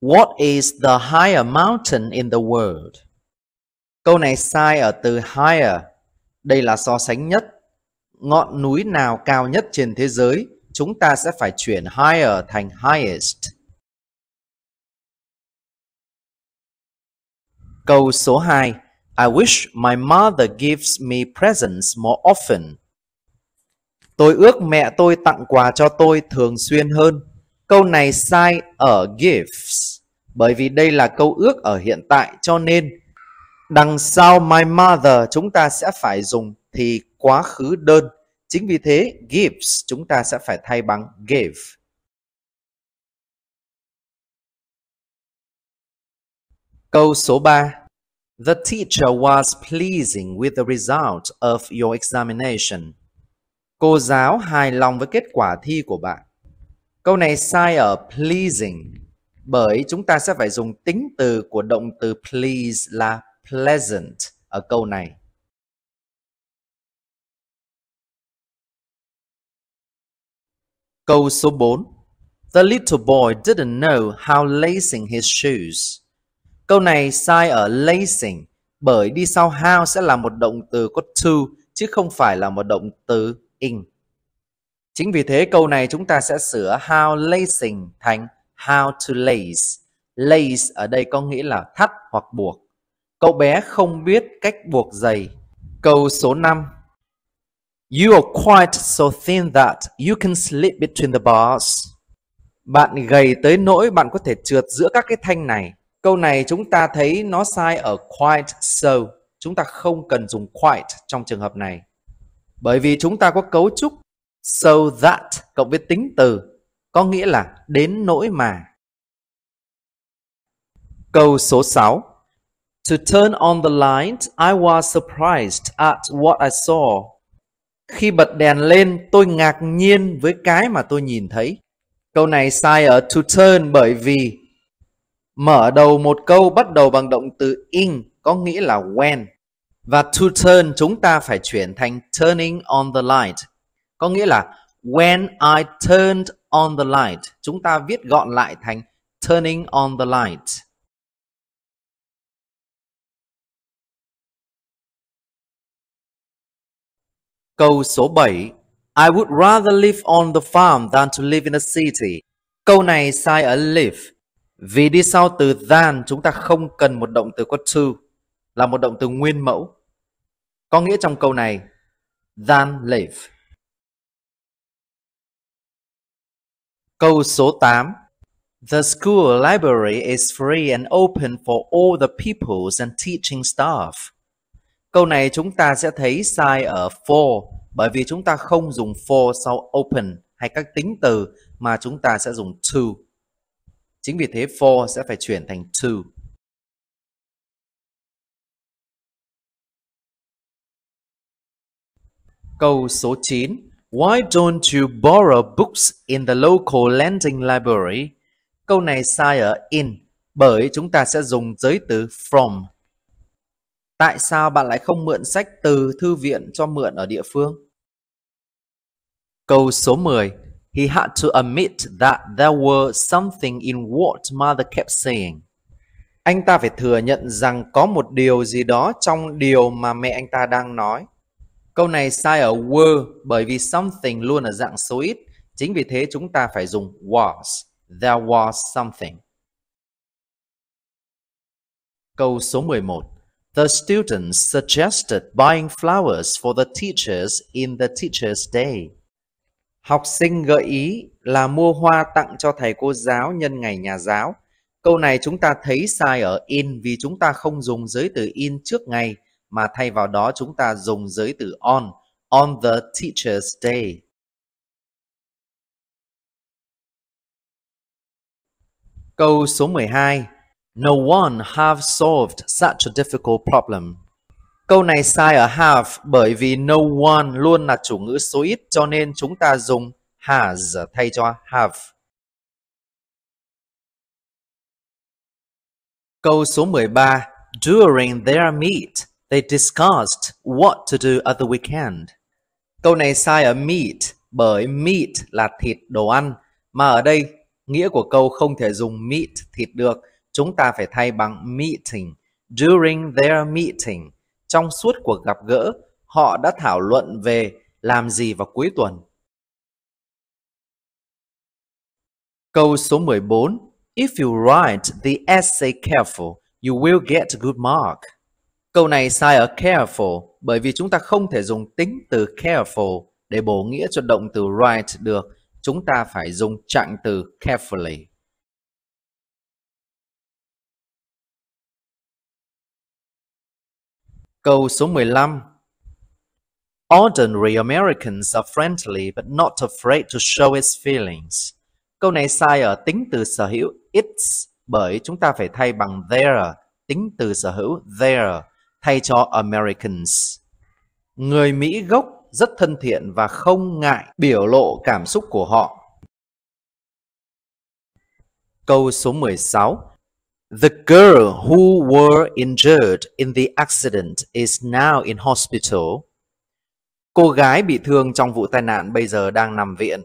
What is the higher mountain in the world? Câu này sai ở từ higher. Đây là so sánh nhất. Ngọn núi nào cao nhất trên thế giới? Chúng ta sẽ phải chuyển higher thành highest. Câu số 2. I wish my mother gives me presents more often. Tôi ước mẹ tôi tặng quà cho tôi thường xuyên hơn. Câu này sai ở gifts bởi vì đây là câu ước ở hiện tại cho nên đằng sau my mother chúng ta sẽ phải dùng thì quá khứ đơn. Chính vì thế gifts chúng ta sẽ phải thay bằng gave. Câu số 3. The teacher was pleasing with the result of your examination. Cô giáo hài lòng với kết quả thi của bạn. Câu này sai ở pleasing bởi chúng ta sẽ phải dùng tính từ của động từ please là pleasant ở câu này. Câu số 4. The little boy didn't know how lacing his shoes. Câu này sai ở lacing bởi đi sau how sẽ là một động từ có to chứ không phải là một động từ in. Chính vì thế câu này chúng ta sẽ sửa how lacing thành how to lace. Lace ở đây có nghĩa là thắt hoặc buộc. Cậu bé không biết cách buộc giày. Câu số 5. You are quite so thin that you can slip between the bars. Bạn gầy tới nỗi bạn có thể trượt giữa các cái thanh này. Câu này chúng ta thấy nó sai ở quite so. Chúng ta không cần dùng quite trong trường hợp này. Bởi vì chúng ta có cấu trúc So that cộng với tính từ có nghĩa là đến nỗi mà. Câu số 6 To turn on the light, I was surprised at what I saw. Khi bật đèn lên, tôi ngạc nhiên với cái mà tôi nhìn thấy. Câu này sai ở to turn bởi vì mở đầu một câu bắt đầu bằng động từ in có nghĩa là when. Và to turn chúng ta phải chuyển thành turning on the light có nghĩa là when I turned on the light, chúng ta viết gọn lại thành turning on the light. Câu số 7 I would rather live on the farm than to live in a city. Câu này sai ở live. Vì đi sau từ than chúng ta không cần một động từ có to là một động từ nguyên mẫu. Có nghĩa trong câu này than live Câu số 8 The school library is free and open for all the pupils and teaching staff. Câu này chúng ta sẽ thấy sai ở for bởi vì chúng ta không dùng for sau open hay các tính từ mà chúng ta sẽ dùng to. Chính vì thế for sẽ phải chuyển thành to. Câu số 9 Why don't you borrow books in the local lending library? Câu này sai ở in bởi chúng ta sẽ dùng giới từ from. Tại sao bạn lại không mượn sách từ thư viện cho mượn ở địa phương? Câu số 10. He had to admit that there were something in what mother kept saying. Anh ta phải thừa nhận rằng có một điều gì đó trong điều mà mẹ anh ta đang nói. Câu này sai ở were bởi vì something luôn ở dạng số ít. Chính vì thế chúng ta phải dùng was. There was something. Câu số 11. The students suggested buying flowers for the teachers in the teacher's day. Học sinh gợi ý là mua hoa tặng cho thầy cô giáo nhân ngày nhà giáo. Câu này chúng ta thấy sai ở in vì chúng ta không dùng giới từ in trước ngày mà thay vào đó chúng ta dùng giới từ on, on the teacher's day. Câu số 12. No one have solved such a difficult problem. Câu này sai ở have bởi vì no one luôn là chủ ngữ số ít cho nên chúng ta dùng has thay cho have. Câu số 13. During their meet, They discussed what to do at the weekend. Câu này sai ở meet bởi meat là thịt đồ ăn mà ở đây nghĩa của câu không thể dùng meat thịt được. Chúng ta phải thay bằng meeting. During their meeting, trong suốt cuộc gặp gỡ, họ đã thảo luận về làm gì vào cuối tuần. Câu số 14. If you write the essay careful, you will get a good mark. Câu này sai ở careful bởi vì chúng ta không thể dùng tính từ careful để bổ nghĩa cho động từ right được. Chúng ta phải dùng trạng từ carefully. Câu số 15 Ordinary Americans are friendly but not afraid to show its feelings. Câu này sai ở tính từ sở hữu its bởi chúng ta phải thay bằng their, tính từ sở hữu their thay cho Americans. Người Mỹ gốc rất thân thiện và không ngại biểu lộ cảm xúc của họ. Câu số 16 The girl who were injured in the accident is now in hospital. Cô gái bị thương trong vụ tai nạn bây giờ đang nằm viện.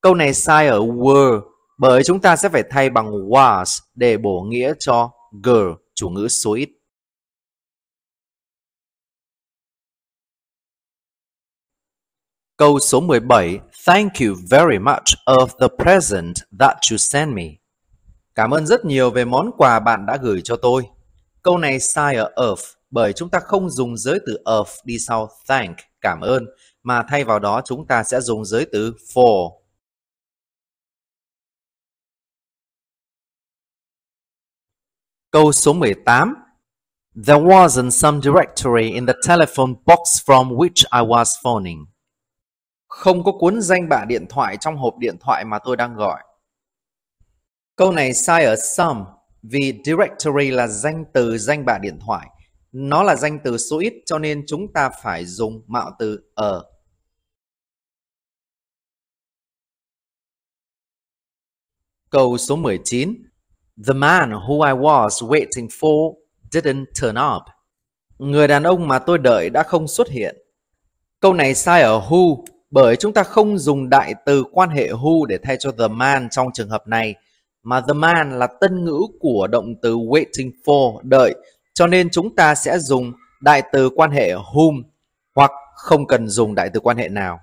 Câu này sai ở were bởi chúng ta sẽ phải thay bằng was để bổ nghĩa cho girl, chủ ngữ số ít. Câu số 17 Thank you very much of the present that you sent me. Cảm ơn rất nhiều về món quà bạn đã gửi cho tôi. Câu này sai ở of bởi chúng ta không dùng giới từ of đi sau thank, cảm ơn, mà thay vào đó chúng ta sẽ dùng giới từ for. Câu số 18 There wasn't some directory in the telephone box from which I was phoning không có cuốn danh bạ điện thoại trong hộp điện thoại mà tôi đang gọi. Câu này sai ở some vì directory là danh từ danh bạ điện thoại. Nó là danh từ số ít cho nên chúng ta phải dùng mạo từ ở. Er". Câu số 19. The man who I was waiting for didn't turn up. Người đàn ông mà tôi đợi đã không xuất hiện. Câu này sai ở who bởi chúng ta không dùng đại từ quan hệ who để thay cho the man trong trường hợp này, mà the man là tân ngữ của động từ waiting for, đợi, cho nên chúng ta sẽ dùng đại từ quan hệ whom hoặc không cần dùng đại từ quan hệ nào.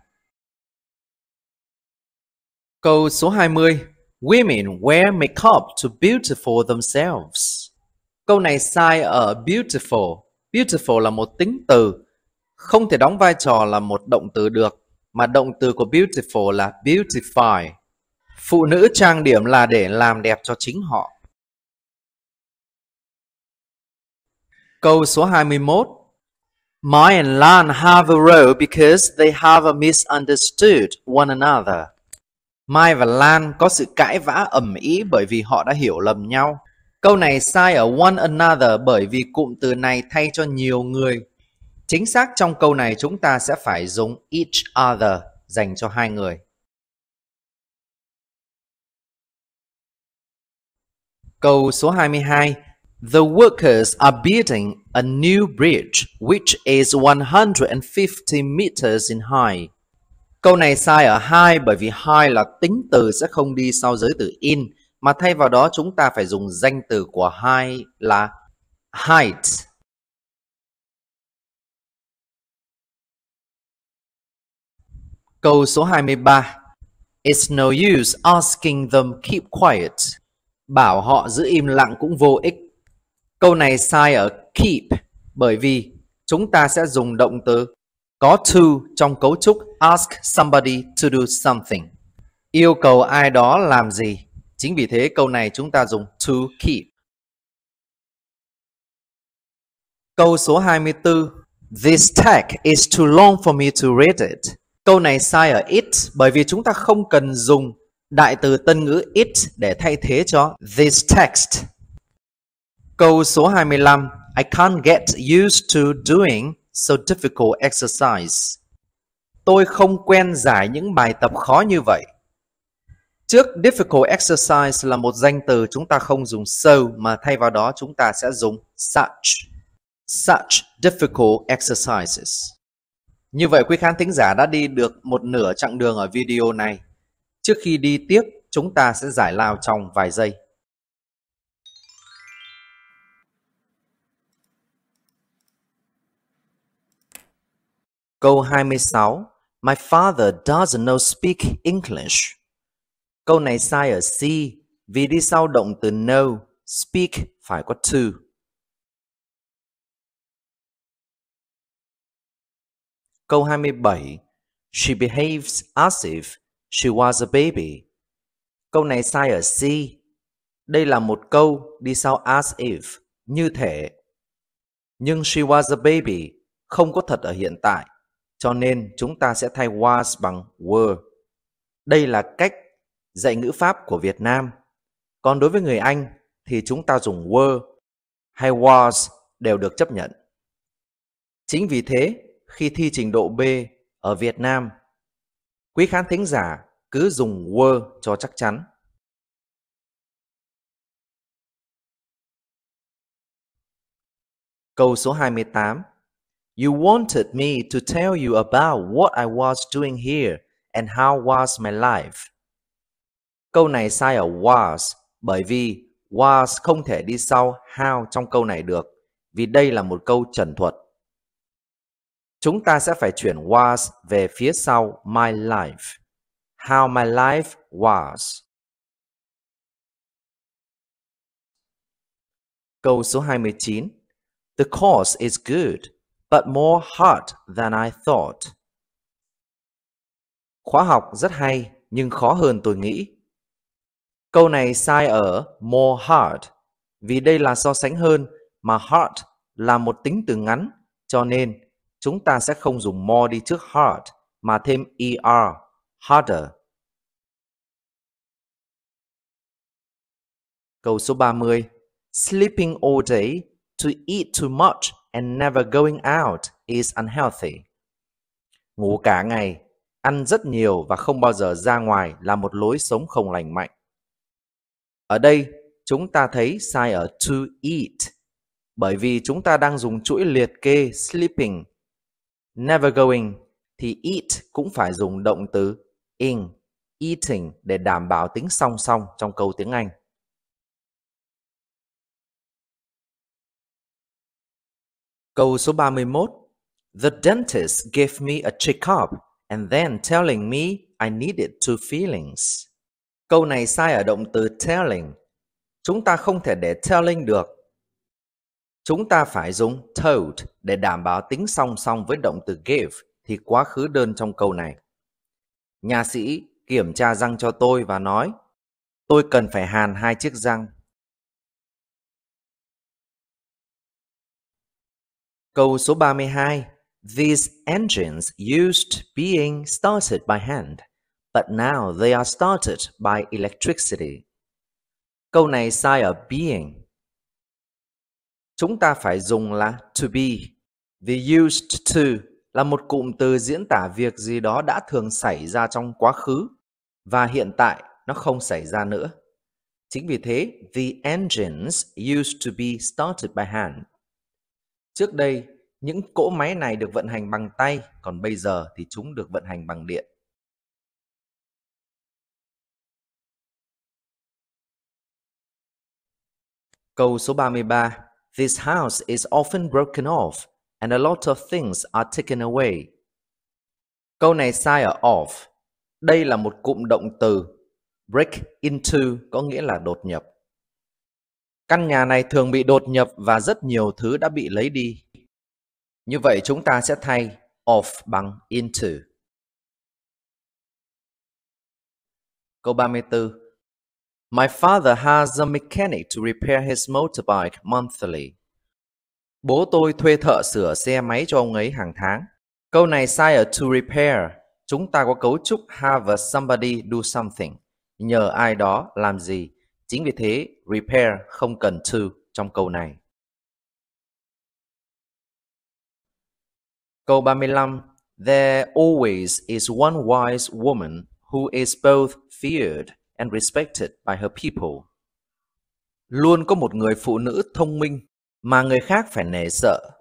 Câu số 20 Women wear makeup to beautiful themselves. Câu này sai ở beautiful. Beautiful là một tính từ, không thể đóng vai trò là một động từ được mà động từ của beautiful là beautify. Phụ nữ trang điểm là để làm đẹp cho chính họ. Câu số 21 My and Lan have a row because they have a misunderstood one another. Mai và Lan có sự cãi vã ầm ĩ bởi vì họ đã hiểu lầm nhau. Câu này sai ở one another bởi vì cụm từ này thay cho nhiều người Chính xác trong câu này chúng ta sẽ phải dùng each other dành cho hai người. Câu số 22 The workers are building a new bridge which is 150 meters in height. Câu này sai ở hai bởi vì hai là tính từ sẽ không đi sau giới từ in mà thay vào đó chúng ta phải dùng danh từ của hai là height. Câu số 23 It's no use asking them keep quiet. Bảo họ giữ im lặng cũng vô ích. Câu này sai ở keep bởi vì chúng ta sẽ dùng động từ có to trong cấu trúc ask somebody to do something. Yêu cầu ai đó làm gì. Chính vì thế câu này chúng ta dùng to keep. Câu số 24 This tag is too long for me to read it. Câu này sai ở it bởi vì chúng ta không cần dùng đại từ tân ngữ it để thay thế cho this text. Câu số 25 I can't get used to doing so difficult exercise. Tôi không quen giải những bài tập khó như vậy. Trước difficult exercise là một danh từ chúng ta không dùng so mà thay vào đó chúng ta sẽ dùng such. Such difficult exercises. Như vậy quý khán thính giả đã đi được một nửa chặng đường ở video này. Trước khi đi tiếp, chúng ta sẽ giải lao trong vài giây. Câu 26. My father doesn't know speak English. Câu này sai ở C vì đi sau động từ know, speak phải có to. Câu 27 She behaves as if she was a baby. Câu này sai ở C. Đây là một câu đi sau as if, như thể. Nhưng she was a baby không có thật ở hiện tại, cho nên chúng ta sẽ thay was bằng were. Đây là cách dạy ngữ pháp của Việt Nam. Còn đối với người Anh thì chúng ta dùng were hay was đều được chấp nhận. Chính vì thế, khi thi trình độ B ở Việt Nam. Quý khán thính giả cứ dùng Word cho chắc chắn. Câu số 28. You wanted me to tell you about what I was doing here and how was my life. Câu này sai ở was bởi vì was không thể đi sau how trong câu này được vì đây là một câu trần thuật. Chúng ta sẽ phải chuyển was về phía sau my life. How my life was. Câu số 29. The course is good, but more hard than I thought. Khóa học rất hay, nhưng khó hơn tôi nghĩ. Câu này sai ở more hard, vì đây là so sánh hơn, mà hard là một tính từ ngắn, cho nên Chúng ta sẽ không dùng more đi trước hard mà thêm er, harder. Câu số 30. Sleeping all day to eat too much and never going out is unhealthy. Ngủ cả ngày, ăn rất nhiều và không bao giờ ra ngoài là một lối sống không lành mạnh. Ở đây, chúng ta thấy sai ở to eat bởi vì chúng ta đang dùng chuỗi liệt kê sleeping never going thì eat cũng phải dùng động từ in, eating để đảm bảo tính song song trong câu tiếng Anh. Câu số 31. The dentist gave me a checkup and then telling me I needed two fillings. Câu này sai ở động từ telling. Chúng ta không thể để telling được Chúng ta phải dùng told để đảm bảo tính song song với động từ give thì quá khứ đơn trong câu này. Nhà sĩ kiểm tra răng cho tôi và nói, tôi cần phải hàn hai chiếc răng. Câu số 32. These engines used being started by hand, but now they are started by electricity. Câu này sai ở being chúng ta phải dùng là to be. The used to là một cụm từ diễn tả việc gì đó đã thường xảy ra trong quá khứ và hiện tại nó không xảy ra nữa. Chính vì thế, the engines used to be started by hand. Trước đây, những cỗ máy này được vận hành bằng tay, còn bây giờ thì chúng được vận hành bằng điện. Câu số 33 This house is often broken off and a lot of things are taken away. Câu này sai ở off. Đây là một cụm động từ break into có nghĩa là đột nhập. Căn nhà này thường bị đột nhập và rất nhiều thứ đã bị lấy đi. Như vậy chúng ta sẽ thay off bằng into. Câu 34 My father has a mechanic to repair his motorbike monthly. Bố tôi thuê thợ sửa xe máy cho ông ấy hàng tháng. Câu này sai ở to repair. Chúng ta có cấu trúc have somebody do something. Nhờ ai đó làm gì. Chính vì thế, repair không cần to trong câu này. Câu 35. There always is one wise woman who is both feared and respected by her people. Luôn có một người phụ nữ thông minh mà người khác phải nể sợ.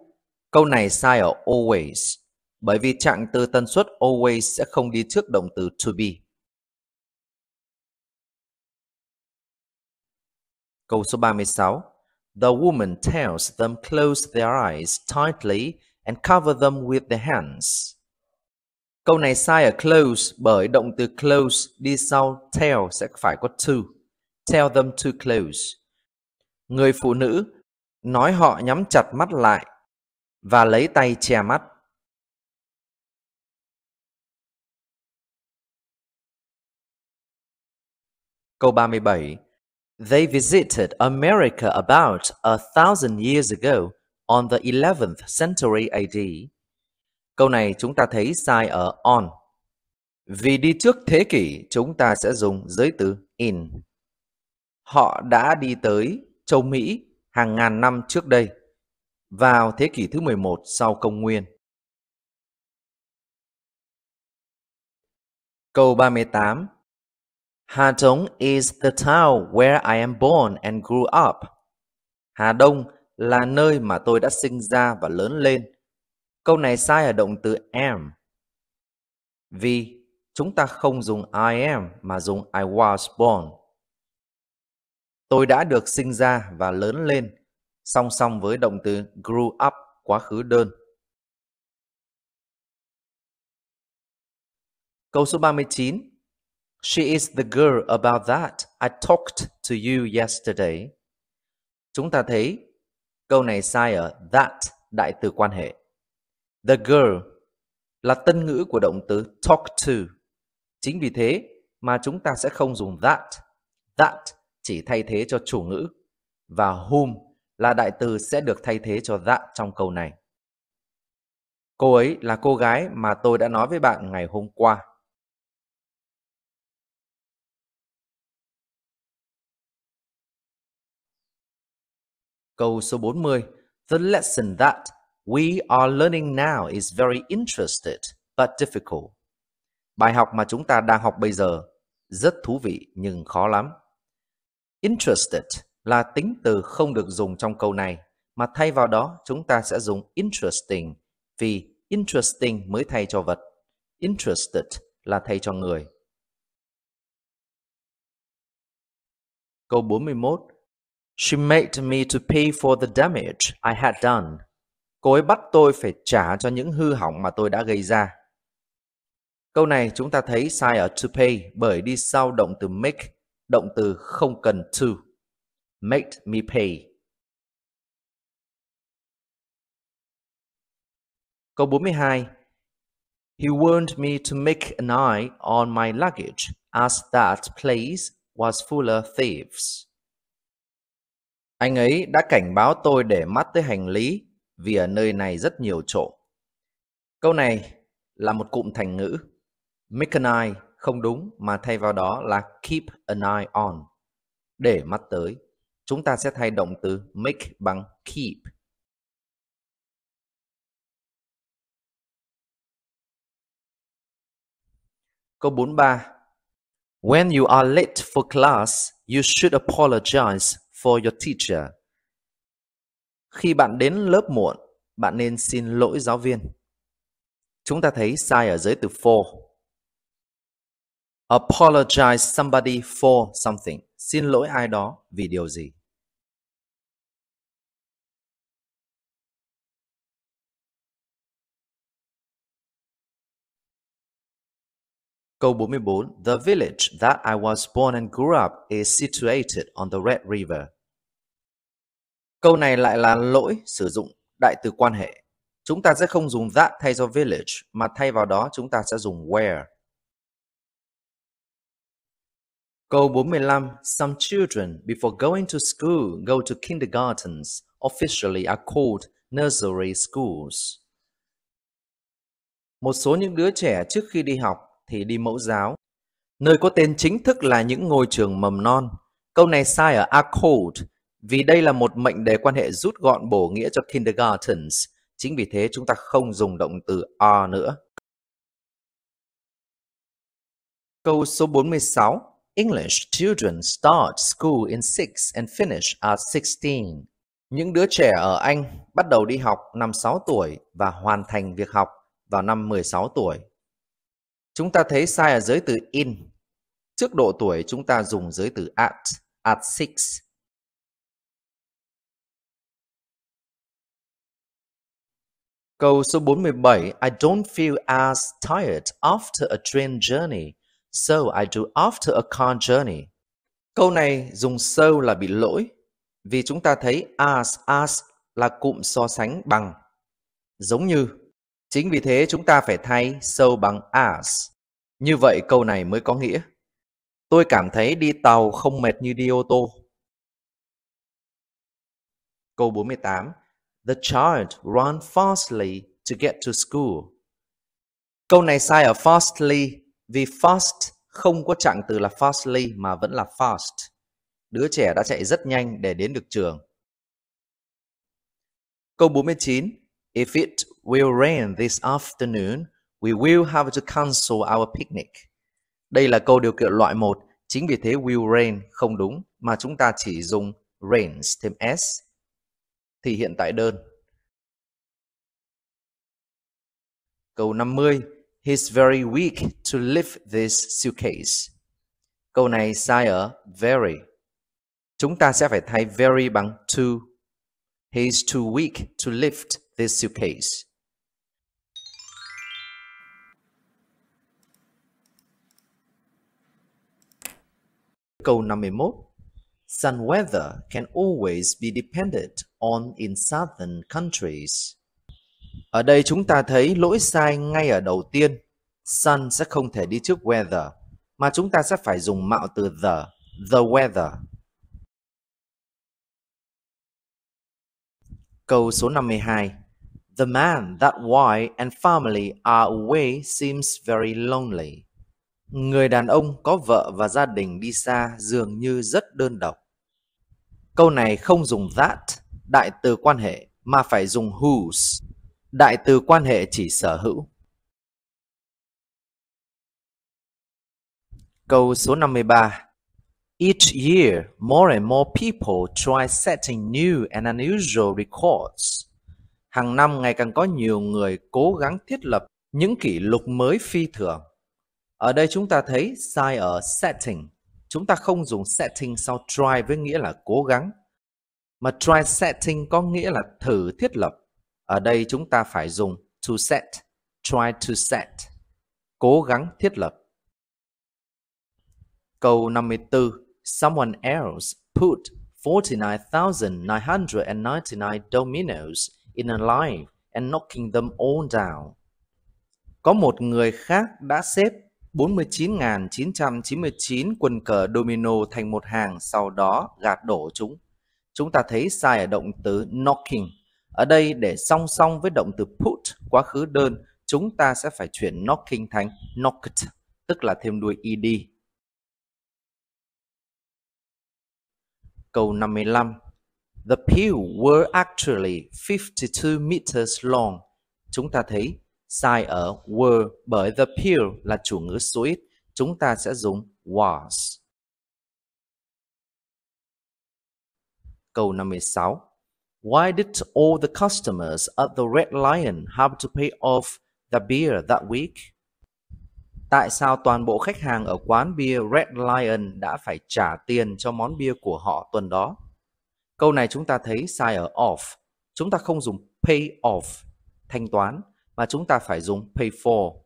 Câu này sai ở always, bởi vì trạng từ tần suất always sẽ không đi trước động từ to be. Câu số 36. The woman tells them close their eyes tightly and cover them with their hands. Câu này sai ở close bởi động từ close đi sau tell sẽ phải có to. Tell them to close. Người phụ nữ nói họ nhắm chặt mắt lại và lấy tay che mắt. Câu 37. They visited America about a thousand years ago on the 11th century AD. Câu này chúng ta thấy sai ở on. Vì đi trước thế kỷ, chúng ta sẽ dùng giới từ in. Họ đã đi tới châu Mỹ hàng ngàn năm trước đây, vào thế kỷ thứ 11 sau công nguyên. Câu 38 Hà Đông is the town where I am born and grew up. Hà Đông là nơi mà tôi đã sinh ra và lớn lên. Câu này sai ở động từ am. Vì chúng ta không dùng I am mà dùng I was born. Tôi đã được sinh ra và lớn lên song song với động từ grew up quá khứ đơn. Câu số 39. She is the girl about that I talked to you yesterday. Chúng ta thấy câu này sai ở that đại từ quan hệ. The girl là tân ngữ của động từ talk to. Chính vì thế mà chúng ta sẽ không dùng that. That chỉ thay thế cho chủ ngữ. Và whom là đại từ sẽ được thay thế cho that trong câu này. Cô ấy là cô gái mà tôi đã nói với bạn ngày hôm qua. Câu số 40. The lesson that we are learning now is very interested but difficult. Bài học mà chúng ta đang học bây giờ rất thú vị nhưng khó lắm. Interested là tính từ không được dùng trong câu này mà thay vào đó chúng ta sẽ dùng interesting vì interesting mới thay cho vật. Interested là thay cho người. Câu 41 She made me to pay for the damage I had done Cô ấy bắt tôi phải trả cho những hư hỏng mà tôi đã gây ra. Câu này chúng ta thấy sai ở to pay bởi đi sau động từ make, động từ không cần to. Make me pay. Câu 42. He warned me to make an eye on my luggage as that place was full of thieves. Anh ấy đã cảnh báo tôi để mắt tới hành lý vì ở nơi này rất nhiều chỗ. Câu này là một cụm thành ngữ. Make an eye không đúng mà thay vào đó là keep an eye on. Để mắt tới. Chúng ta sẽ thay động từ make bằng keep. Câu 43. When you are late for class, you should apologize for your teacher. Khi bạn đến lớp muộn, bạn nên xin lỗi giáo viên. Chúng ta thấy sai ở dưới từ for. Apologize somebody for something. Xin lỗi ai đó vì điều gì. Câu 44. The village that I was born and grew up is situated on the Red River. Câu này lại là lỗi sử dụng đại từ quan hệ. Chúng ta sẽ không dùng that thay cho village, mà thay vào đó chúng ta sẽ dùng where. Câu 45. Some children, before going to school, go to kindergartens, officially are called nursery schools. Một số những đứa trẻ trước khi đi học thì đi mẫu giáo, nơi có tên chính thức là những ngôi trường mầm non. Câu này sai ở are called, vì đây là một mệnh đề quan hệ rút gọn bổ nghĩa cho kindergartens, chính vì thế chúng ta không dùng động từ are nữa. Câu số 46. English children start school in 6 and finish at 16. Những đứa trẻ ở Anh bắt đầu đi học năm 6 tuổi và hoàn thành việc học vào năm 16 tuổi. Chúng ta thấy sai ở giới từ in. Trước độ tuổi chúng ta dùng giới từ at, at 6 Câu số 47, I don't feel as tired after a train journey, so I do after a car journey. Câu này dùng so là bị lỗi, vì chúng ta thấy as as là cụm so sánh bằng, giống như. Chính vì thế chúng ta phải thay so bằng as. Như vậy câu này mới có nghĩa. Tôi cảm thấy đi tàu không mệt như đi ô tô. Câu 48 The child ran fastly to get to school. Câu này sai ở fastly vì fast không có trạng từ là fastly mà vẫn là fast. Đứa trẻ đã chạy rất nhanh để đến được trường. Câu 49. If it will rain this afternoon, we will have to cancel our picnic. Đây là câu điều kiện loại 1, chính vì thế will rain không đúng mà chúng ta chỉ dùng rains thêm s thì hiện tại đơn. Câu 50. He's very weak to lift this suitcase. Câu này sai ở very. Chúng ta sẽ phải thay very bằng to. He's too weak to lift this suitcase. Câu 51. Sun weather can always be depended on in southern countries. Ở đây chúng ta thấy lỗi sai ngay ở đầu tiên. Sun sẽ không thể đi trước weather, mà chúng ta sẽ phải dùng mạo từ the, the weather. Câu số 52. The man that wife and family are away seems very lonely. Người đàn ông có vợ và gia đình đi xa dường như rất đơn độc. Câu này không dùng that, đại từ quan hệ, mà phải dùng whose, đại từ quan hệ chỉ sở hữu. Câu số 53. Each year, more and more people try setting new and unusual records. Hàng năm ngày càng có nhiều người cố gắng thiết lập những kỷ lục mới phi thường. Ở đây chúng ta thấy sai ở setting Chúng ta không dùng setting sau try với nghĩa là cố gắng. Mà try setting có nghĩa là thử thiết lập. Ở đây chúng ta phải dùng to set, try to set, cố gắng thiết lập. Câu 54. Someone else put 49,999 dominoes in a line and knocking them all down. Có một người khác đã xếp 49.999 quân cờ domino thành một hàng sau đó gạt đổ chúng. Chúng ta thấy sai ở động từ knocking. Ở đây để song song với động từ put quá khứ đơn, chúng ta sẽ phải chuyển knocking thành knocked, tức là thêm đuôi ed. Câu 55. The pew were actually 52 meters long. Chúng ta thấy sai ở were bởi the pill là chủ ngữ số ít, chúng ta sẽ dùng was. Câu 56. Why did all the customers at the Red Lion have to pay off the beer that week? Tại sao toàn bộ khách hàng ở quán bia Red Lion đã phải trả tiền cho món bia của họ tuần đó? Câu này chúng ta thấy sai ở off. Chúng ta không dùng pay off, thanh toán, mà chúng ta phải dùng pay for.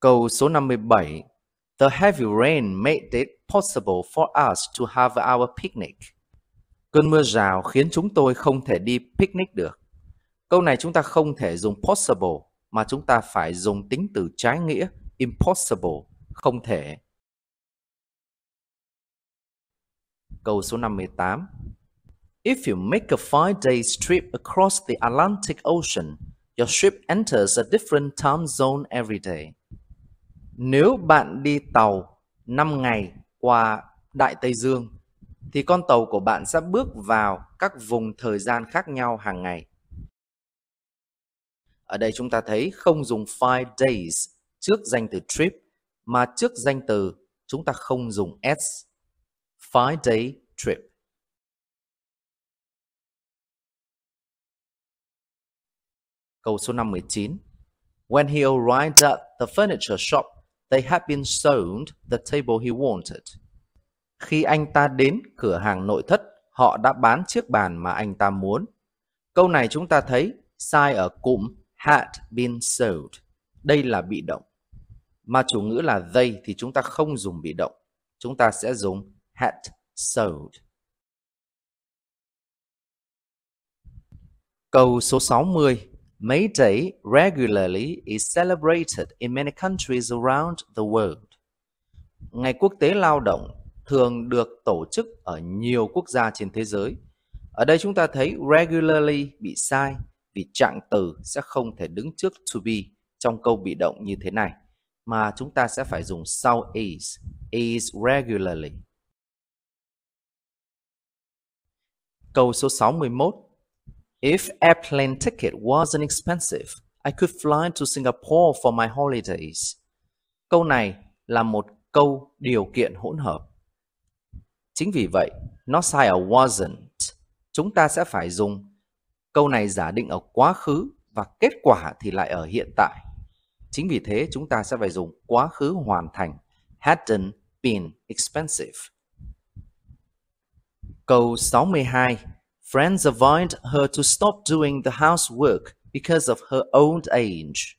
Câu số 57 The heavy rain made it possible for us to have our picnic. Cơn mưa rào khiến chúng tôi không thể đi picnic được. Câu này chúng ta không thể dùng possible mà chúng ta phải dùng tính từ trái nghĩa impossible, không thể. câu số 58. If you make a five-day trip across the Atlantic Ocean, your ship enters a different time zone every day. Nếu bạn đi tàu 5 ngày qua Đại Tây Dương, thì con tàu của bạn sẽ bước vào các vùng thời gian khác nhau hàng ngày. Ở đây chúng ta thấy không dùng five days trước danh từ trip, mà trước danh từ chúng ta không dùng s five day trip. Câu số 519. When he arrived at the furniture shop, they had been shown the table he wanted. Khi anh ta đến cửa hàng nội thất, họ đã bán chiếc bàn mà anh ta muốn. Câu này chúng ta thấy sai ở cụm had been sold. Đây là bị động. Mà chủ ngữ là they thì chúng ta không dùng bị động. Chúng ta sẽ dùng had sowed. Câu số 60. May Day regularly is celebrated in many countries around the world. Ngày quốc tế lao động thường được tổ chức ở nhiều quốc gia trên thế giới. Ở đây chúng ta thấy regularly bị sai vì trạng từ sẽ không thể đứng trước to be trong câu bị động như thế này mà chúng ta sẽ phải dùng sau is is regularly Câu số 61 If airplane ticket wasn't expensive, I could fly to Singapore for my holidays. Câu này là một câu điều kiện hỗn hợp. Chính vì vậy, nó sai ở wasn't. Chúng ta sẽ phải dùng câu này giả định ở quá khứ và kết quả thì lại ở hiện tại. Chính vì thế chúng ta sẽ phải dùng quá khứ hoàn thành hadn't been expensive. Câu 62 Friends advised her to stop doing the housework because of her old age.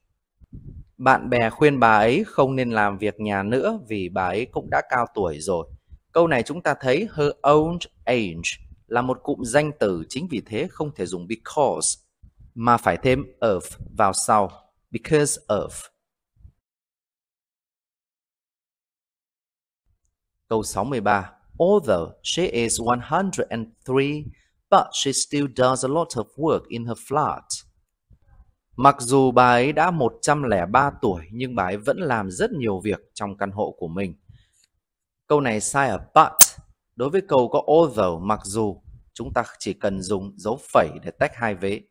Bạn bè khuyên bà ấy không nên làm việc nhà nữa vì bà ấy cũng đã cao tuổi rồi. Câu này chúng ta thấy her old age là một cụm danh từ chính vì thế không thể dùng because mà phải thêm of vào sau because of. Câu 63 Although she is 103, but she still does a lot of work in her flat. Mặc dù bà ấy đã 103 tuổi nhưng bà ấy vẫn làm rất nhiều việc trong căn hộ của mình. Câu này sai ở but. Đối với câu có although mặc dù, chúng ta chỉ cần dùng dấu phẩy để tách hai vế.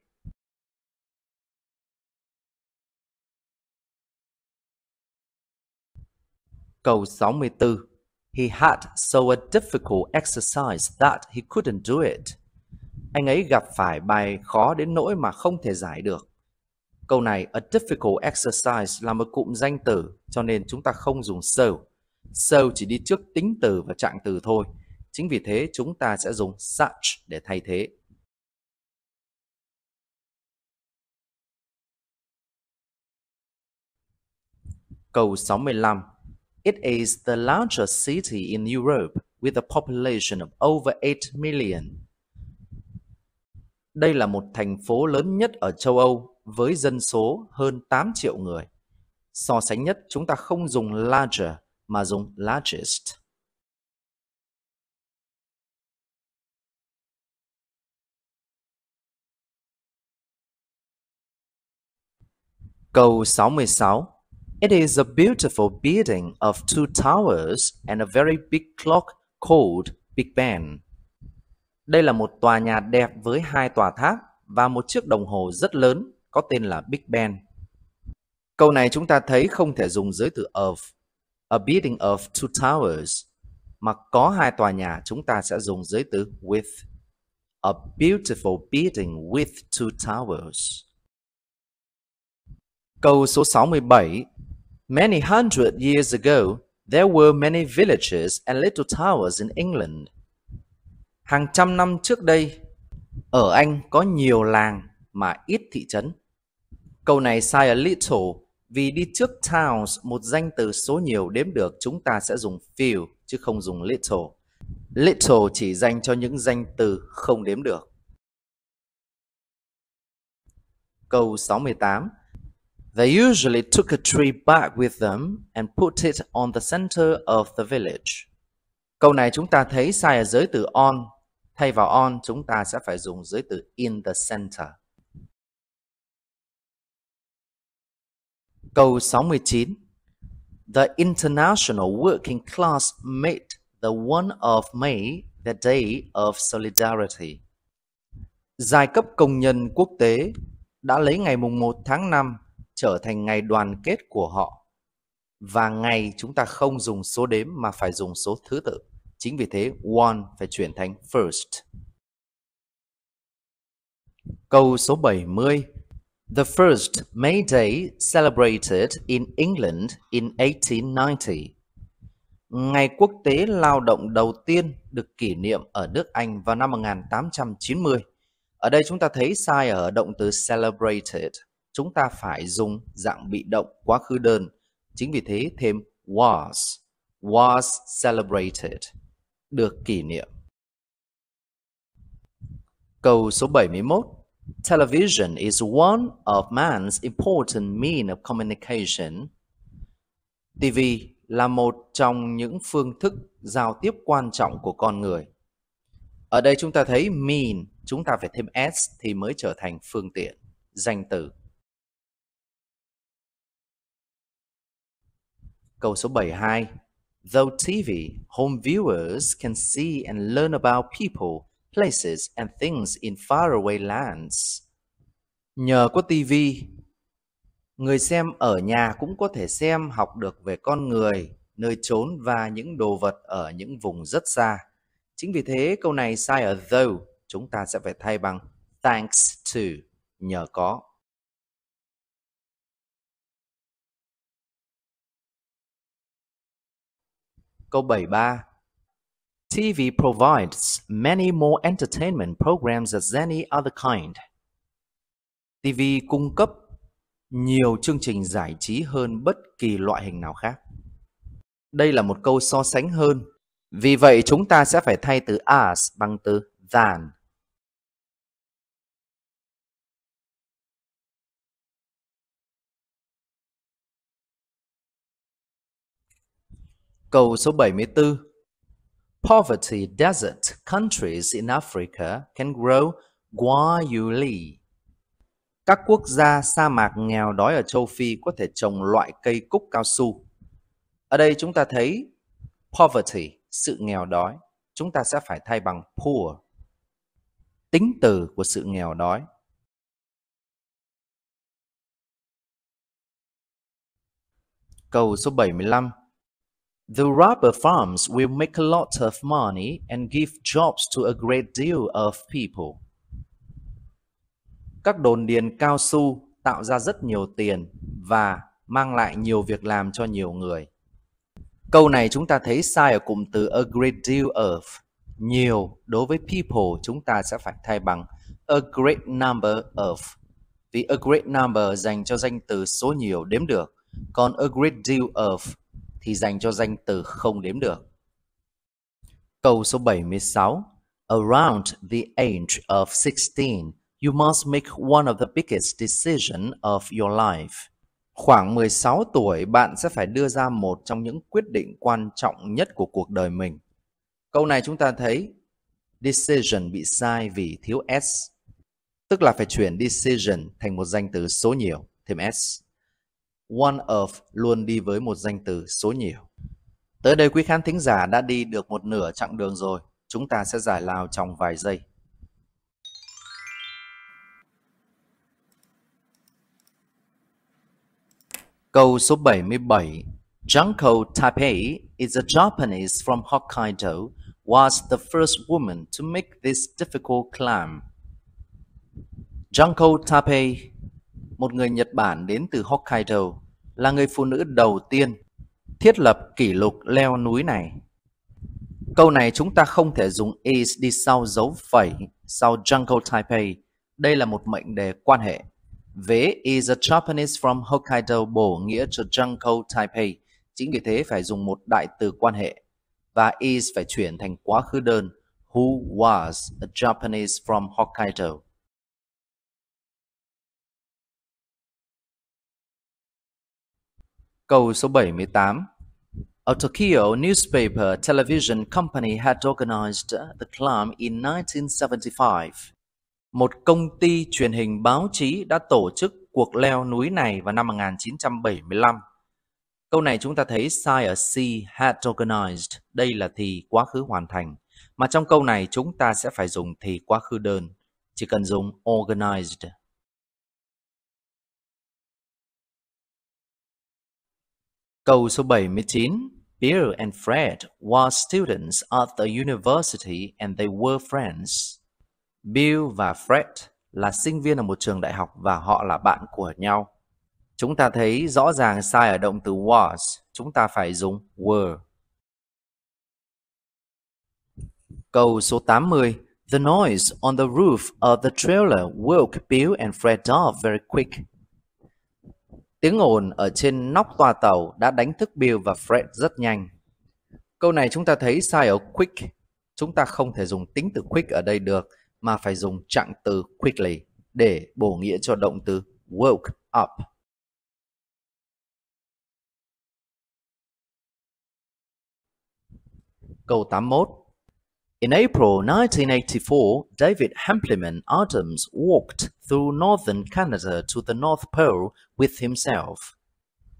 Câu 64 He had so a difficult exercise that he couldn't do it. Anh ấy gặp phải bài khó đến nỗi mà không thể giải được. Câu này a difficult exercise là một cụm danh từ cho nên chúng ta không dùng so. So chỉ đi trước tính từ và trạng từ thôi. Chính vì thế chúng ta sẽ dùng such để thay thế. Câu 65 It is the largest city in Europe with a population of over 8 million. Đây là một thành phố lớn nhất ở châu Âu với dân số hơn 8 triệu người. So sánh nhất chúng ta không dùng larger mà dùng largest. Câu 66 It is a beautiful building of two towers and a very big clock called Big Ben. Đây là một tòa nhà đẹp với hai tòa tháp và một chiếc đồng hồ rất lớn có tên là Big Ben. Câu này chúng ta thấy không thể dùng giới từ of, a building of two towers, mà có hai tòa nhà chúng ta sẽ dùng giới từ with, a beautiful building with two towers. Câu số 67 Many hundred years ago, there were many villages and little towers in England. Hàng trăm năm trước đây, ở Anh có nhiều làng mà ít thị trấn. Câu này sai ở little vì đi trước towns, một danh từ số nhiều đếm được, chúng ta sẽ dùng few chứ không dùng little. Little chỉ dành cho những danh từ không đếm được. Câu 68 They usually took a tree back with them and put it on the center of the village. Câu này chúng ta thấy sai ở giới từ on. Thay vào on, chúng ta sẽ phải dùng giới từ in the center. Câu 69. The international working class made the 1 of May the day of solidarity. Giai cấp công nhân quốc tế đã lấy ngày mùng 1 tháng 5 trở thành ngày đoàn kết của họ. Và ngày chúng ta không dùng số đếm mà phải dùng số thứ tự. Chính vì thế one phải chuyển thành first. Câu số 70 The first May Day celebrated in England in 1890. Ngày quốc tế lao động đầu tiên được kỷ niệm ở nước Anh vào năm 1890. Ở đây chúng ta thấy sai ở động từ celebrated chúng ta phải dùng dạng bị động quá khứ đơn. Chính vì thế thêm was, was celebrated, được kỷ niệm. Câu số 71. Television is one of man's important means of communication. TV là một trong những phương thức giao tiếp quan trọng của con người. Ở đây chúng ta thấy mean, chúng ta phải thêm s thì mới trở thành phương tiện, danh từ. Câu số 72. Though TV, home viewers can see and learn about people, places and things in faraway lands. Nhờ có TV, người xem ở nhà cũng có thể xem học được về con người, nơi trốn và những đồ vật ở những vùng rất xa. Chính vì thế câu này sai ở though, chúng ta sẽ phải thay bằng thanks to, nhờ có. Câu 73 TV provides many more entertainment programs than any other kind. TV cung cấp nhiều chương trình giải trí hơn bất kỳ loại hình nào khác. Đây là một câu so sánh hơn. Vì vậy chúng ta sẽ phải thay từ as bằng từ than Câu số 74 Poverty desert countries in Africa can grow guayuli. Các quốc gia sa mạc nghèo đói ở châu Phi có thể trồng loại cây cúc cao su. Ở đây chúng ta thấy poverty, sự nghèo đói, chúng ta sẽ phải thay bằng poor. Tính từ của sự nghèo đói. Câu số 75 The rubber farms will make a lot of money and give jobs to a great deal of people. Các đồn điền cao su tạo ra rất nhiều tiền và mang lại nhiều việc làm cho nhiều người. Câu này chúng ta thấy sai ở cụm từ a great deal of. Nhiều đối với people chúng ta sẽ phải thay bằng a great number of. Vì a great number dành cho danh từ số nhiều đếm được, còn a great deal of thì dành cho danh từ không đếm được. Câu số 76 Around the age of 16, you must make one of the biggest decisions of your life. Khoảng 16 tuổi, bạn sẽ phải đưa ra một trong những quyết định quan trọng nhất của cuộc đời mình. Câu này chúng ta thấy decision bị sai vì thiếu S, tức là phải chuyển decision thành một danh từ số nhiều thêm S one of luôn đi với một danh từ số nhiều. Tới đây quý khán thính giả đã đi được một nửa chặng đường rồi, chúng ta sẽ giải lao trong vài giây. Câu số 77 Junko Taipei is a Japanese from Hokkaido, was the first woman to make this difficult climb. Junko Taipei một người Nhật Bản đến từ Hokkaido, là người phụ nữ đầu tiên thiết lập kỷ lục leo núi này. Câu này chúng ta không thể dùng is đi sau dấu phẩy sau Jungle Taipei. Đây là một mệnh đề quan hệ. Vế is a Japanese from Hokkaido bổ nghĩa cho Jungle Taipei. Chính vì thế phải dùng một đại từ quan hệ và is phải chuyển thành quá khứ đơn who was a Japanese from Hokkaido. Câu số 78 A Tokyo newspaper television company had organized the climb in 1975. Một công ty truyền hình báo chí đã tổ chức cuộc leo núi này vào năm 1975. Câu này chúng ta thấy sai ở C had organized, đây là thì quá khứ hoàn thành. Mà trong câu này chúng ta sẽ phải dùng thì quá khứ đơn, chỉ cần dùng organized Câu số 79 Bill and Fred were students at the university and they were friends. Bill và Fred là sinh viên ở một trường đại học và họ là bạn của nhau. Chúng ta thấy rõ ràng sai ở động từ was, chúng ta phải dùng were. Câu số 80 The noise on the roof of the trailer woke Bill and Fred up very quick Tiếng ồn ở trên nóc tòa tàu đã đánh thức Bill và Fred rất nhanh. Câu này chúng ta thấy sai ở quick. Chúng ta không thể dùng tính từ quick ở đây được mà phải dùng trạng từ quickly để bổ nghĩa cho động từ woke up. Câu 81 In April 1984, David Hempleman Adams walked through northern Canada to the North Pole with himself.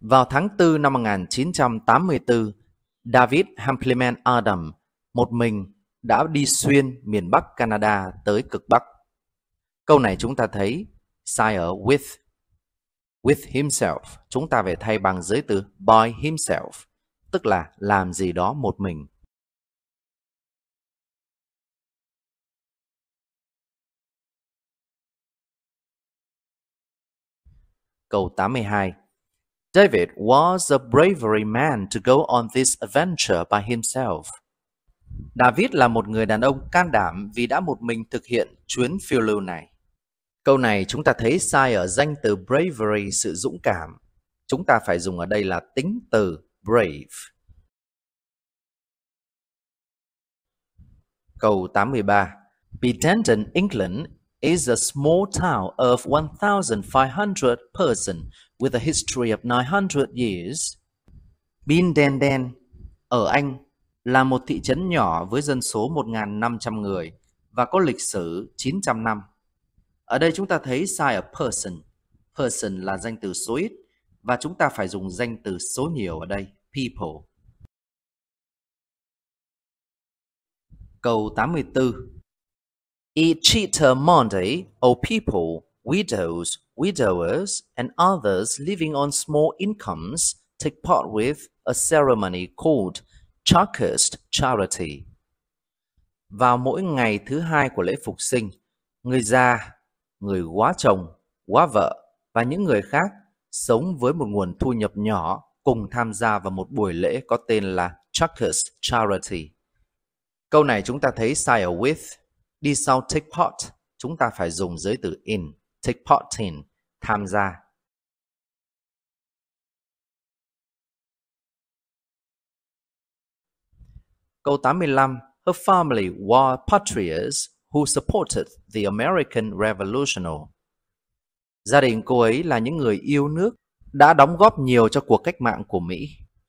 Vào tháng 4 năm 1984, David Hempleman Adams một mình đã đi xuyên miền Bắc Canada tới cực Bắc. Câu này chúng ta thấy sai ở with. With himself, chúng ta phải thay bằng giới từ by himself, tức là làm gì đó một mình. câu 82. David was a bravery man to go on this adventure by himself. David là một người đàn ông can đảm vì đã một mình thực hiện chuyến phiêu lưu này. Câu này chúng ta thấy sai ở danh từ bravery, sự dũng cảm. Chúng ta phải dùng ở đây là tính từ brave. Câu 83. Be Denton, England is a small town of 1,500 persons with a history of 900 years. Bindenden ở Anh là một thị trấn nhỏ với dân số 1.500 người và có lịch sử 900 năm. Ở đây chúng ta thấy sai ở person. Person là danh từ số ít và chúng ta phải dùng danh từ số nhiều ở đây, people. Câu 84 Ichita eh? or oh, people, widows, widowers, and others living on small incomes take part with a ceremony called Charkist Charity. Vào mỗi ngày thứ hai của lễ phục sinh, người già, người quá chồng, quá vợ và những người khác sống với một nguồn thu nhập nhỏ cùng tham gia vào một buổi lễ có tên là Charkist Charity. Câu này chúng ta thấy sai ở with Đi sau take part, chúng ta phải dùng giới từ in, take part in, tham gia. Câu 85, her family were patriots who supported the American Revolutionary. Gia đình cô ấy là những người yêu nước, đã đóng góp nhiều cho cuộc cách mạng của Mỹ.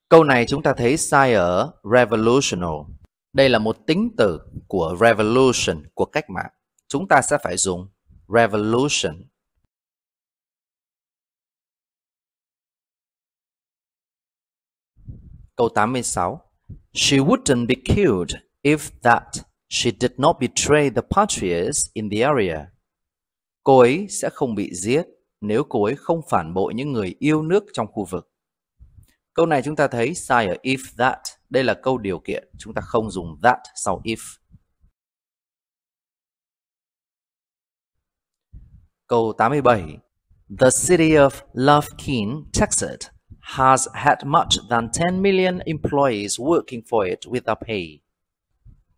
Câu này chúng ta thấy sai ở revolutionary. Đây là một tính từ của revolution, của cách mạng. Chúng ta sẽ phải dùng revolution. Câu 86. She wouldn't be killed if that she did not betray the patriots in the area. Cô ấy sẽ không bị giết nếu cô ấy không phản bội những người yêu nước trong khu vực. Câu này chúng ta thấy sai ở if that đây là câu điều kiện, chúng ta không dùng that sau if. Câu 87. The city of Lufkin, Texas has had much than 10 million employees working for it without pay.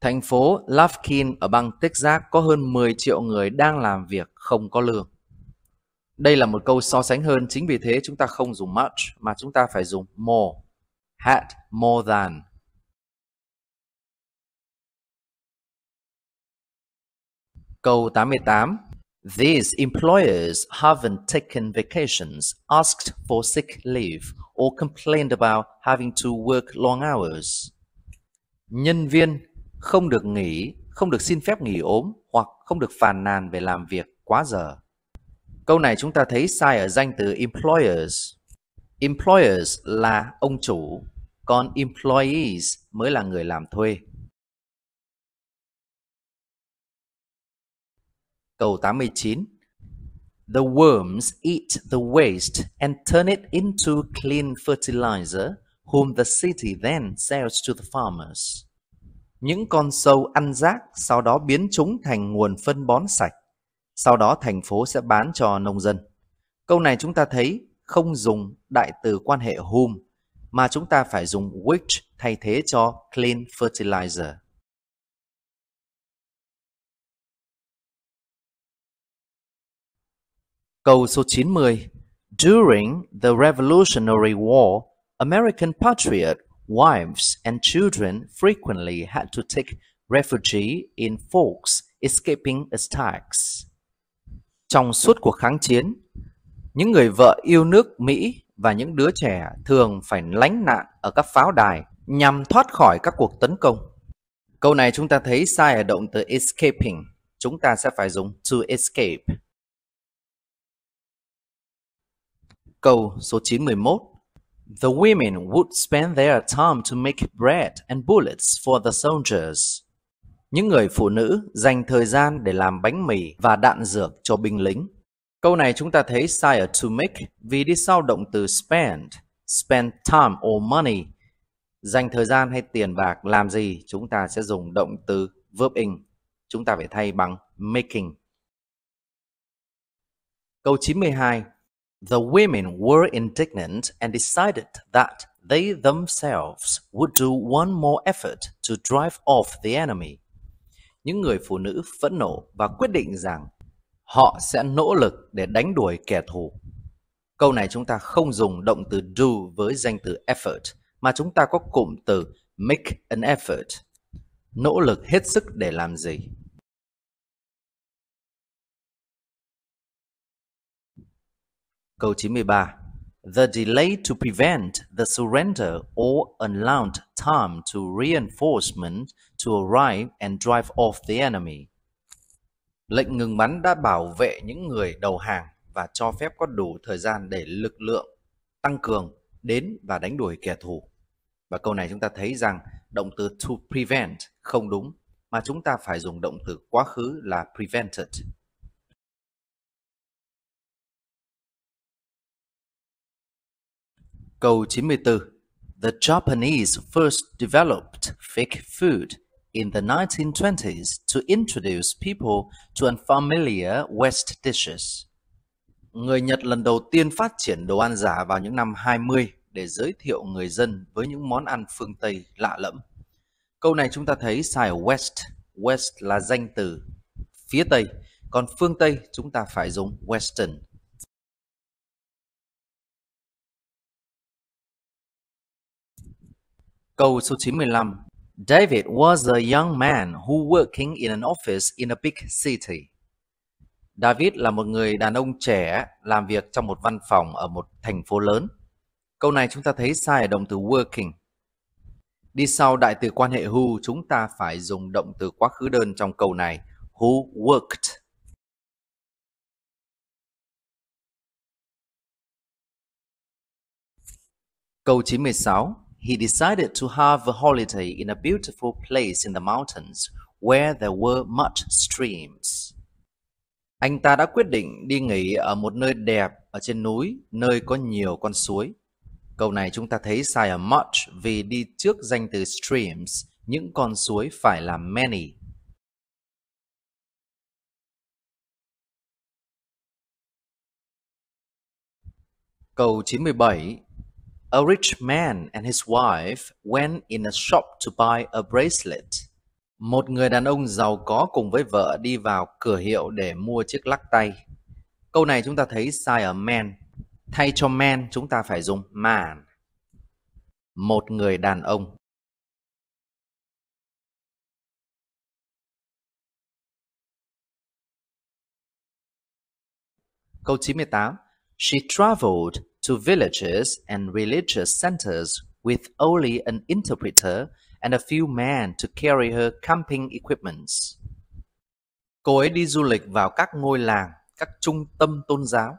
Thành phố Lufkin ở bang Texas có hơn 10 triệu người đang làm việc không có lương. Đây là một câu so sánh hơn, chính vì thế chúng ta không dùng much mà chúng ta phải dùng more had more than Câu 88 These employers haven't taken vacations, asked for sick leave, or complained about having to work long hours. Nhân viên không được nghỉ, không được xin phép nghỉ ốm hoặc không được phàn nàn về làm việc quá giờ. Câu này chúng ta thấy sai ở danh từ employers. Employers là ông chủ, còn employees mới là người làm thuê. Câu 89 The worms eat the waste and turn it into clean fertilizer whom the city then sells to the farmers. Những con sâu ăn rác sau đó biến chúng thành nguồn phân bón sạch. Sau đó thành phố sẽ bán cho nông dân. Câu này chúng ta thấy không dùng đại từ quan hệ whom mà chúng ta phải dùng which thay thế cho clean fertilizer. Câu số 90 During the Revolutionary War, American patriot wives and children frequently had to take refuge in forts escaping attacks. Trong suốt cuộc kháng chiến, những người vợ yêu nước Mỹ và những đứa trẻ thường phải lánh nạn ở các pháo đài nhằm thoát khỏi các cuộc tấn công. Câu này chúng ta thấy sai ở động từ escaping, chúng ta sẽ phải dùng to escape. Câu số 911 The women would spend their time to make bread and bullets for the soldiers. Những người phụ nữ dành thời gian để làm bánh mì và đạn dược cho binh lính. Câu này chúng ta thấy sai ở to make vì đi sau động từ spend, spend time or money. Dành thời gian hay tiền bạc làm gì chúng ta sẽ dùng động từ verb ing Chúng ta phải thay bằng making. Câu 92. The women were indignant and decided that they themselves would do one more effort to drive off the enemy. Những người phụ nữ phẫn nộ và quyết định rằng họ sẽ nỗ lực để đánh đuổi kẻ thù. Câu này chúng ta không dùng động từ do với danh từ effort mà chúng ta có cụm từ make an effort. Nỗ lực hết sức để làm gì? Câu 93. The delay to prevent the surrender or allowed time to reinforcement to arrive and drive off the enemy Lệnh ngừng bắn đã bảo vệ những người đầu hàng và cho phép có đủ thời gian để lực lượng tăng cường đến và đánh đuổi kẻ thù. Và câu này chúng ta thấy rằng động từ to prevent không đúng mà chúng ta phải dùng động từ quá khứ là prevented. Câu 94. The Japanese first developed fake food in the 1920s to introduce people to unfamiliar West dishes. Người Nhật lần đầu tiên phát triển đồ ăn giả vào những năm 20 để giới thiệu người dân với những món ăn phương Tây lạ lẫm. Câu này chúng ta thấy xài West, West là danh từ phía Tây, còn phương Tây chúng ta phải dùng Western. Câu số 95 David was a young man who working in an office in a big city. David là một người đàn ông trẻ làm việc trong một văn phòng ở một thành phố lớn. Câu này chúng ta thấy sai ở động từ working. Đi sau đại từ quan hệ who, chúng ta phải dùng động từ quá khứ đơn trong câu này, who worked. Câu 96 he decided to have a holiday in a beautiful place in the mountains where there were much streams. Anh ta đã quyết định đi nghỉ ở một nơi đẹp ở trên núi, nơi có nhiều con suối. Câu này chúng ta thấy sai ở much vì đi trước danh từ streams, những con suối phải là many. Câu 97 A rich man and his wife went in a shop to buy a bracelet. Một người đàn ông giàu có cùng với vợ đi vào cửa hiệu để mua chiếc lắc tay. Câu này chúng ta thấy sai ở man. Thay cho man chúng ta phải dùng man. Một người đàn ông. Câu 98. She traveled to villages and religious centers with only an interpreter and a few men to carry her camping equipments. Cô ấy đi du lịch vào các ngôi làng, các trung tâm tôn giáo,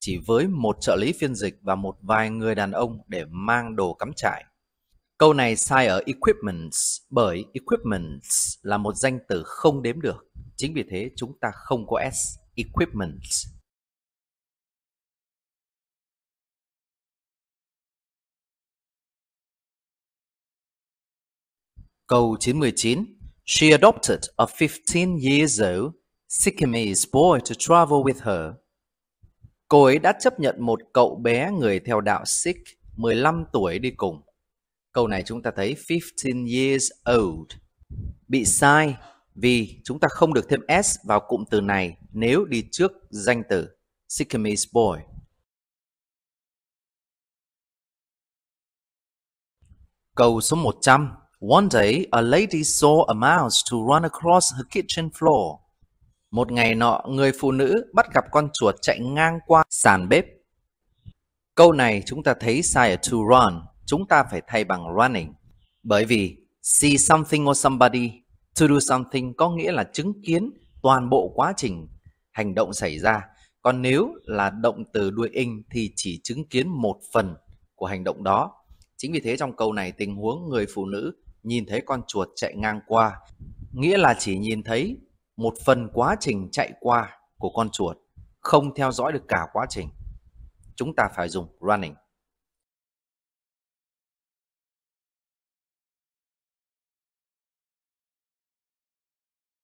chỉ với một trợ lý phiên dịch và một vài người đàn ông để mang đồ cắm trại. Câu này sai ở equipments bởi equipments là một danh từ không đếm được. Chính vì thế chúng ta không có S, equipments. Câu 99 She adopted a 15 years old Sikkimese boy to travel with her. Cô ấy đã chấp nhận một cậu bé người theo đạo Sikh 15 tuổi đi cùng. Câu này chúng ta thấy 15 years old. Bị sai vì chúng ta không được thêm S vào cụm từ này nếu đi trước danh từ Sikkimese boy. Câu số 100 One day, a lady saw a mouse to run across her kitchen floor. Một ngày nọ, người phụ nữ bắt gặp con chuột chạy ngang qua sàn bếp. Câu này chúng ta thấy sai ở to run, chúng ta phải thay bằng running. Bởi vì see something or somebody, to do something có nghĩa là chứng kiến toàn bộ quá trình hành động xảy ra. Còn nếu là động từ đuôi in thì chỉ chứng kiến một phần của hành động đó. Chính vì thế trong câu này tình huống người phụ nữ nhìn thấy con chuột chạy ngang qua, nghĩa là chỉ nhìn thấy một phần quá trình chạy qua của con chuột, không theo dõi được cả quá trình. Chúng ta phải dùng running.